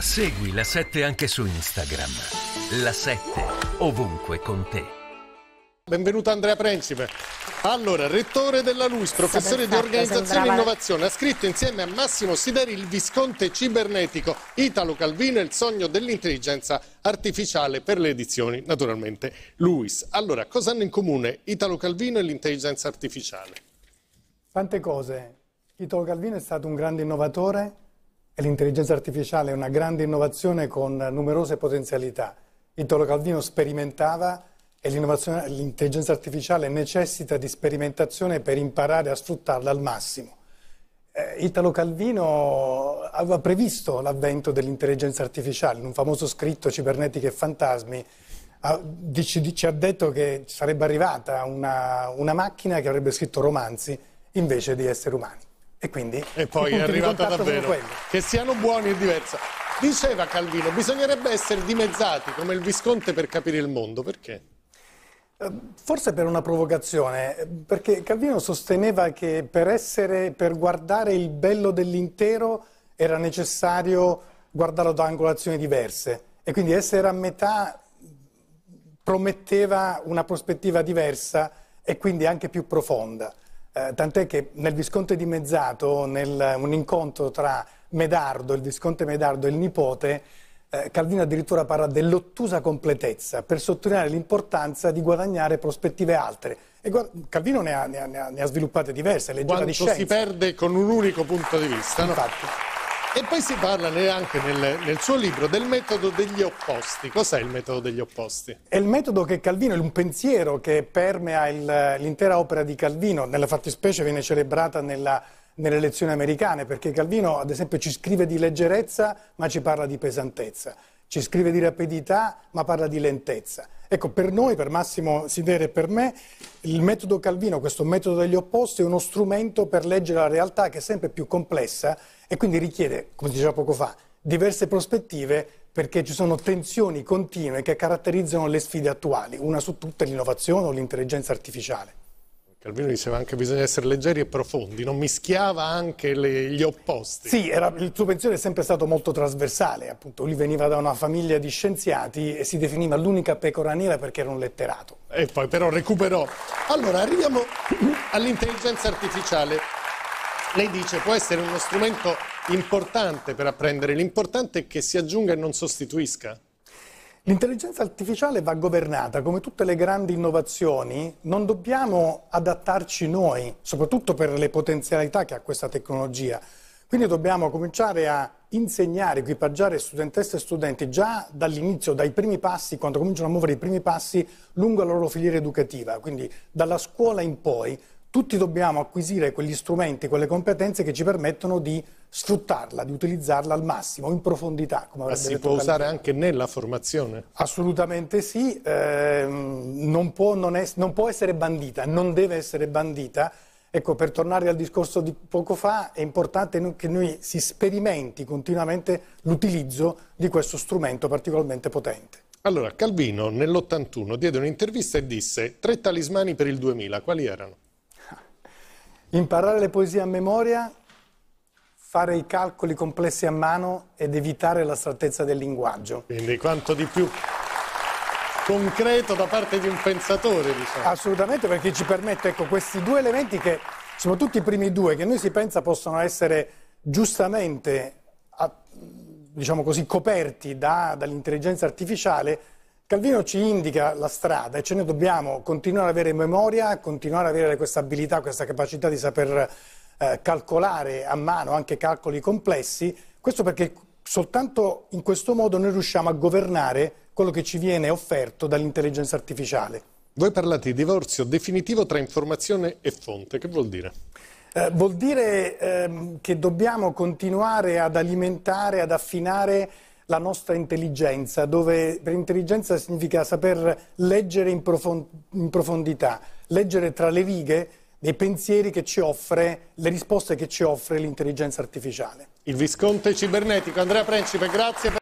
Segui la 7 anche su Instagram. La 7 ovunque con te. Benvenuto Andrea Principe. Allora, rettore della LUIS, professore di esatto, organizzazione e innovazione, ha scritto insieme a Massimo Sideri il Visconte cibernetico, Italo Calvino e il sogno dell'intelligenza artificiale per le edizioni, naturalmente, LUIS. Allora, cosa hanno in comune Italo Calvino e l'intelligenza artificiale? Tante cose. Italo Calvino è stato un grande innovatore, L'intelligenza artificiale è una grande innovazione con numerose potenzialità. Italo Calvino sperimentava e l'intelligenza artificiale necessita di sperimentazione per imparare a sfruttarla al massimo. Eh, Italo Calvino aveva previsto l'avvento dell'intelligenza artificiale, in un famoso scritto Cibernetica e Fantasmi, ci ha detto che sarebbe arrivata una, una macchina che avrebbe scritto romanzi invece di esseri umani. E quindi e poi è arrivata davvero. Che siano buoni e diversa. Diceva Calvino, bisognerebbe essere dimezzati come il Visconte per capire il mondo, perché? Eh, forse per una provocazione, eh, perché Calvino sosteneva che per, essere, per guardare il bello dell'intero era necessario guardarlo da angolazioni diverse e quindi essere a metà prometteva una prospettiva diversa e quindi anche più profonda. Eh, tant'è che nel Visconte dimezzato, nel, un incontro tra Medardo, il Visconte Medardo e il nipote, eh, Calvino addirittura parla dell'ottusa completezza per sottolineare l'importanza di guadagnare prospettive altre. E guarda, Calvino ne ha, ne, ha, ne ha, sviluppate diverse, leggera Quanto di scienza. si perde con un unico punto di vista. No? E poi si parla anche nel, nel, suo libro del metodo degli opposti. Cos'è il metodo degli opposti? È il metodo che Calvino, è un pensiero che permea l'intera opera di Calvino, nella fattispecie viene celebrata nella, nelle lezioni americane, perché Calvino ad esempio ci scrive di leggerezza ma ci parla di pesantezza, ci scrive di rapidità ma parla di lentezza Ecco, per noi, per Massimo Sidere e per me, il metodo Calvino, questo metodo degli opposti, è uno strumento per leggere la realtà che è sempre più complessa e quindi richiede, come diceva poco fa, diverse prospettive perché ci sono tensioni continue che caratterizzano le sfide attuali, una su tutte l'innovazione o l'intelligenza artificiale. Calvino diceva anche che bisogna essere leggeri e profondi, non mischiava anche le, gli opposti. Sì, era, il suo pensiero è sempre stato molto trasversale, appunto lui veniva da una famiglia di scienziati e si definiva l'unica pecora nera perché era un letterato. E poi però recuperò. Allora arriviamo all'intelligenza artificiale. Lei dice può essere uno strumento importante per apprendere, l'importante è che si aggiunga e non sostituisca. L'intelligenza artificiale va governata, come tutte le grandi innovazioni, non dobbiamo adattarci noi, soprattutto per le potenzialità che ha questa tecnologia. Quindi dobbiamo cominciare a insegnare, equipaggiare studentesse e studenti già dall'inizio, dai primi passi, quando cominciano a muovere i primi passi lungo la loro filiera educativa, quindi dalla scuola in poi, tutti dobbiamo acquisire quegli strumenti, quelle competenze che ci permettono di sfruttarla, di utilizzarla al massimo, in profondità. Come Ma si può usare anche nella formazione? Assolutamente sì, eh, non, può non, es non può essere bandita, non deve essere bandita. Ecco, per tornare al discorso di poco fa, è importante che noi si sperimenti continuamente l'utilizzo di questo strumento particolarmente potente. Allora, Calvino nell'81 diede un'intervista e disse tre talismani per il 2000, quali erano? Imparare le poesie a memoria, fare i calcoli complessi a mano ed evitare la strattezza del linguaggio. Quindi quanto di più concreto da parte di un pensatore, diciamo. Assolutamente, perché ci permette, ecco, questi due elementi che sono tutti i primi due, che noi si pensa possono essere giustamente, diciamo così, coperti da, dall'intelligenza artificiale, Calvino ci indica la strada e ce ne dobbiamo continuare ad avere memoria, continuare ad avere questa abilità, questa capacità di saper eh, calcolare a mano anche calcoli complessi, questo perché soltanto in questo modo noi riusciamo a governare quello che ci viene offerto dall'intelligenza artificiale. Voi parlate di divorzio definitivo tra informazione e fonte, che vuol dire? Eh, vuol dire ehm, che dobbiamo continuare ad alimentare, ad affinare la nostra intelligenza, dove per intelligenza significa saper leggere in, profond in profondità, leggere tra le righe dei pensieri che ci offre, le risposte che ci offre l'intelligenza artificiale. Il Visconte Cibernetico, Andrea Principe, grazie. Per...